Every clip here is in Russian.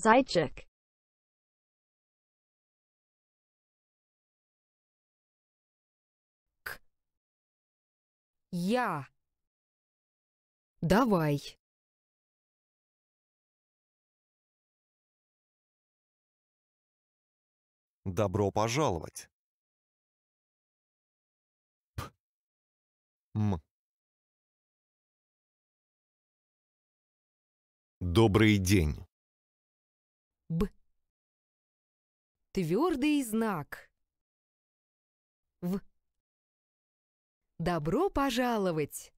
Zajczyk К. Я. Давай. Добро пожаловать. П. М. Добрый день. Б. Твердый знак. В. Добро пожаловать.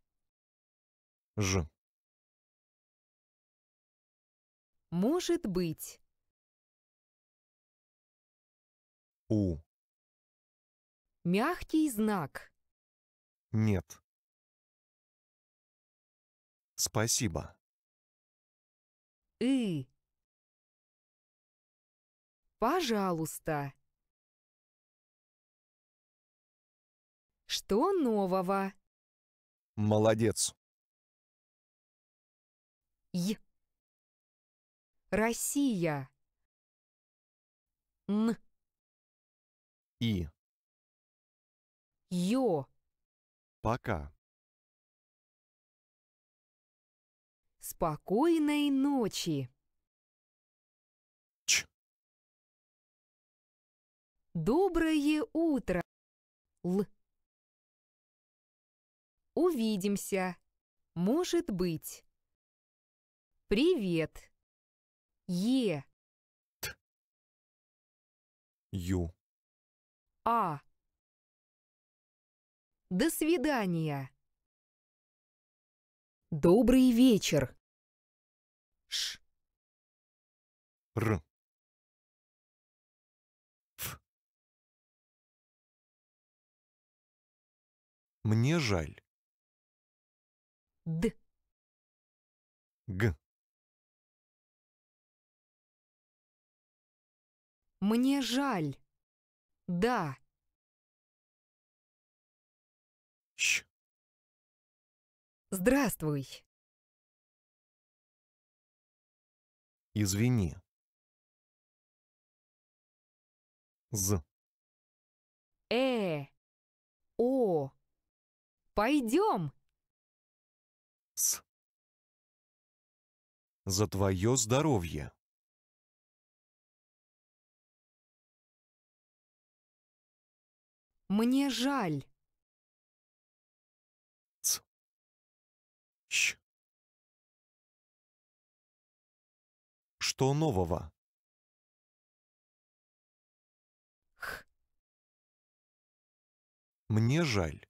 Ж. Может быть. У. Мягкий знак. Нет. Спасибо. И. Пожалуйста. Что нового? Молодец. Й. Россия. Н. И. Йо. Пока. Спокойной ночи. Доброе утро. Л. Увидимся. Может быть. Привет. Е. Т. Ю. А. До свидания. Добрый вечер. Ш. Р. Мне жаль. Д. Г. Мне жаль. Да. Ч. Здравствуй. Извини. З. Э. О. Пойдем!» С. «За твое здоровье!» «Мне жаль!» Ц. Щ. Что нового? Х. Мне жаль.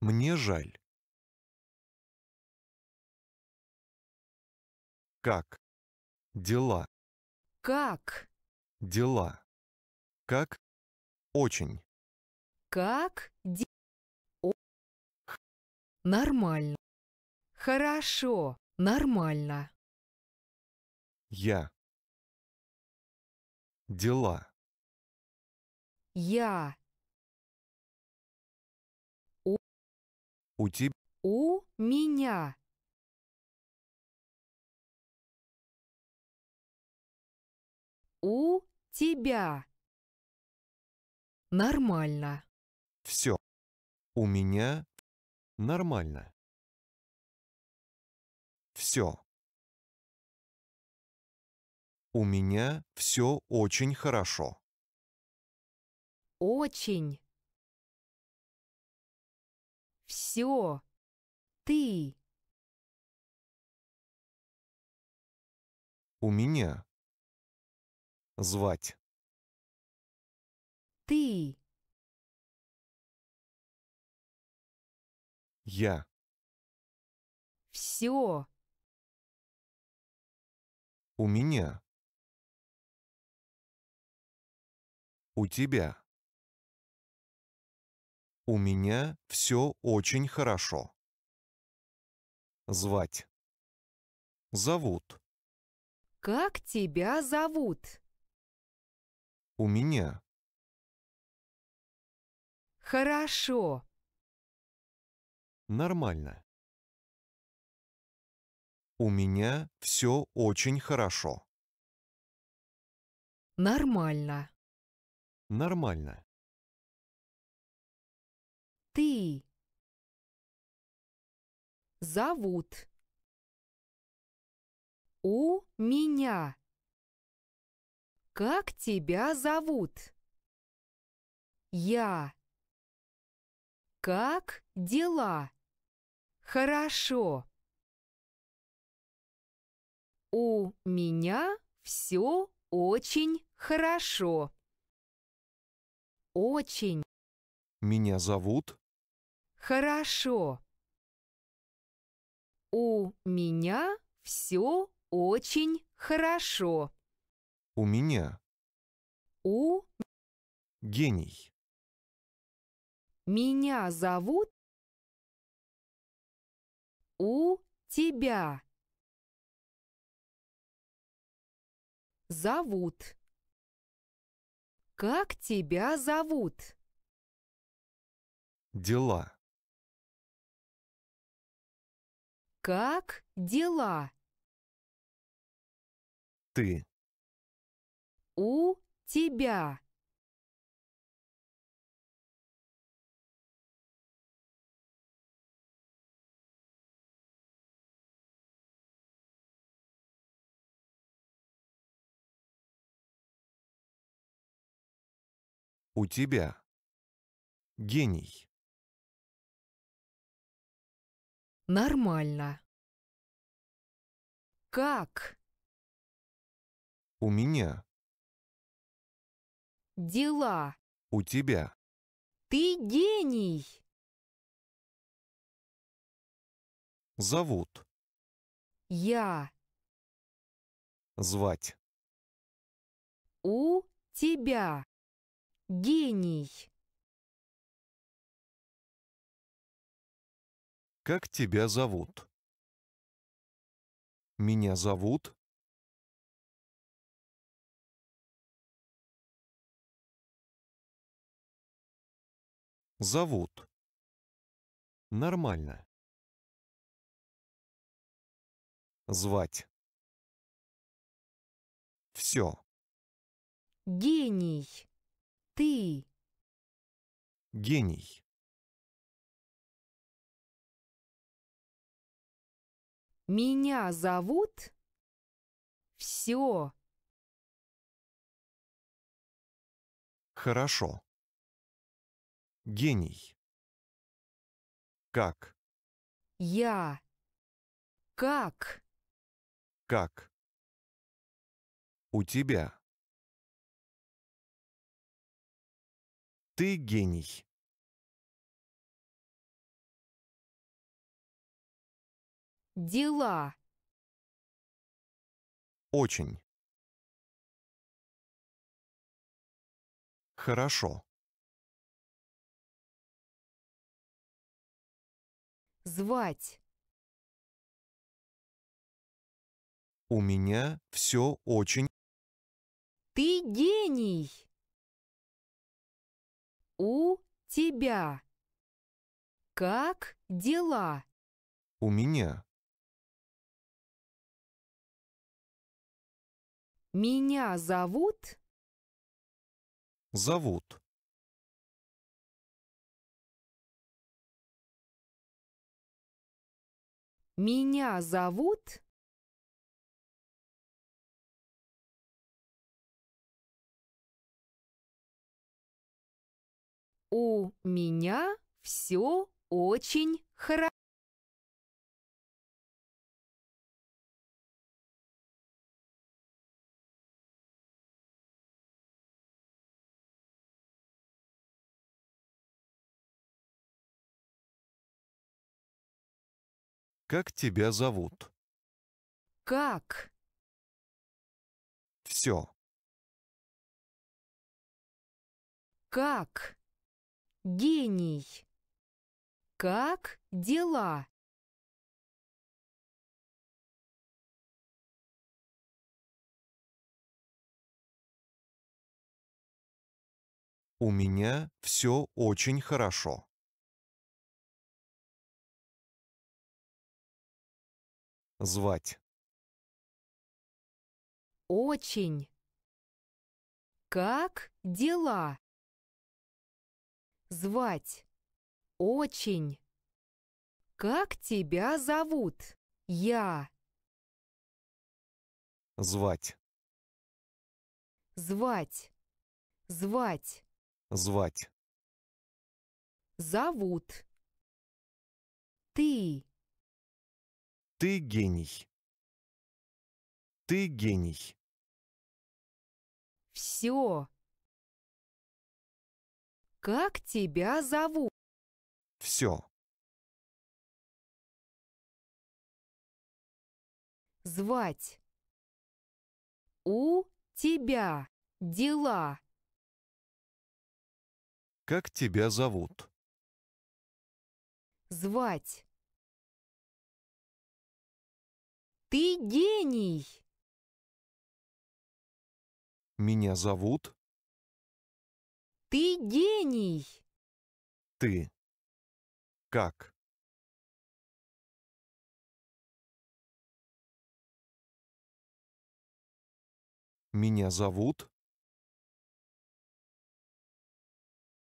Мне жаль. Как? Дела. Как? Дела. Как? Очень. Как? Де... О... Нормально. Хорошо. Нормально. Я. Дела. Я. У тебя... У меня. У тебя. Нормально. Все. У меня нормально. Все. У меня все очень хорошо. Очень. Все. Ты. У меня. Звать. Ты. Я. Все. У меня. У тебя. У меня все очень хорошо. Звать. Зовут. Как тебя зовут? У меня. Хорошо. Нормально. У меня все очень хорошо. Нормально. Нормально. Ты. Зовут. У меня. Как тебя зовут? Я. Как дела? Хорошо. У меня все очень хорошо. Очень. Меня зовут Хорошо. У меня все очень хорошо. У меня. У. Гений. Меня зовут. У тебя. Зовут. Как тебя зовут? Дела. Как дела? Ты. У тебя. У тебя. Гений. нормально. Как? У меня. Дела. У тебя. Ты гений. Зовут. Я. Звать. У тебя. Гений. Как тебя зовут? Меня зовут Зовут. Нормально. Звать. Все. Гений. Ты. Гений. Меня зовут... Все. Хорошо. Гений. Как? Я. Как? Как? У тебя. Ты гений. дела. Очень. Хорошо. Звать. У меня все очень... Ты гений! У тебя. Как дела? У меня Меня зовут? Зовут. Меня зовут? У меня все очень хорошо. как тебя зовут. Как? Все. Как? Гений. Как дела? У меня все очень хорошо. Звать. Очень. Как дела? Звать. Очень. Как тебя зовут? Я. Звать. Звать. Звать. Звать. Зовут. Ты. Ты гений. Ты гений. Все. Как тебя зовут? Все. Звать. У тебя дела. Как тебя зовут? Звать. Ты гений!» «Меня зовут?» «Ты гений!» «Ты!» «Как?» «Меня зовут?»